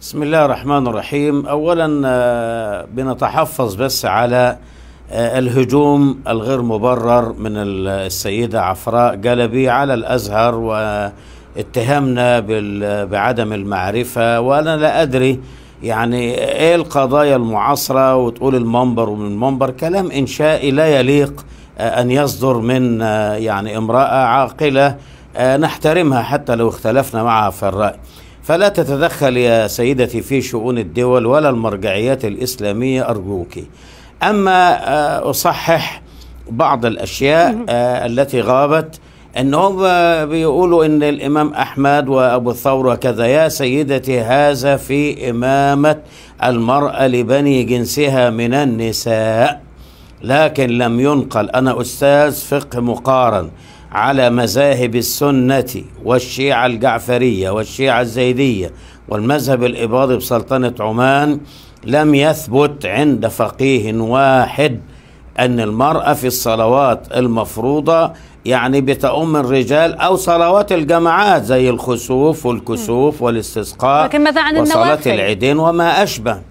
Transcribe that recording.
بسم الله الرحمن الرحيم اولا آه، بنتحفظ بس على آه، الهجوم الغير مبرر من السيدة عفراء جلبي على الأزهر واتهامنا بعدم المعرفة وأنا لا أدري يعني إيه القضايا المعاصرة وتقول المنبر ومن المنبر كلام إنشائي لا يليق آه، أن يصدر من يعني امرأة عاقلة نحترمها حتى لو اختلفنا معها في الرأي فلا تتدخل يا سيدتي في شؤون الدول ولا المرجعيات الإسلامية أرجوك أما آه، أصحح بعض الأشياء آه، التي غابت ان هم آه، بيقولوا ان الامام احمد وابو الثور وكذا يا سيدتي هذا في امامه المراه لبني جنسها من النساء لكن لم ينقل انا استاذ فقه مقارن على مذاهب السنة والشيعة الجعفرية والشيعة الزيدية والمذهب الإباضي بسلطنة عمان لم يثبت عند فقيه واحد أن المرأة في الصلوات المفروضة يعني بتأم الرجال أو صلوات الجماعات زي الخسوف والكسوف والاستسقاء لكن ماذا عن وصلاة العيدين وما أشبه